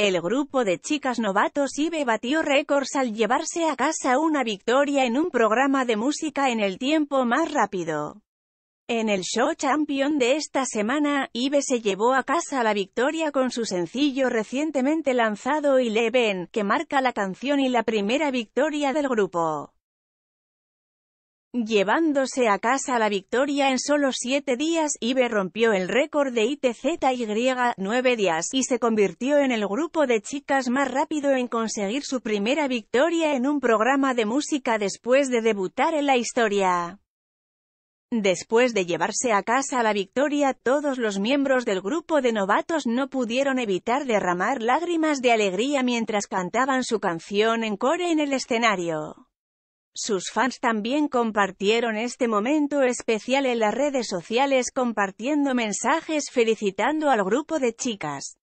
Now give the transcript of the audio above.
El grupo de chicas novatos IBE batió récords al llevarse a casa una victoria en un programa de música en el tiempo más rápido. En el show champion de esta semana, Ibe se llevó a casa la victoria con su sencillo recientemente lanzado Eleven, que marca la canción y la primera victoria del grupo llevándose a casa la victoria en solo siete días, Ibe rompió el récord de ITZY 9 días y se convirtió en el grupo de chicas más rápido en conseguir su primera victoria en un programa de música después de debutar en la historia. Después de llevarse a casa la victoria, todos los miembros del grupo de novatos no pudieron evitar derramar lágrimas de alegría mientras cantaban su canción en core en el escenario. Sus fans también compartieron este momento especial en las redes sociales compartiendo mensajes felicitando al grupo de chicas.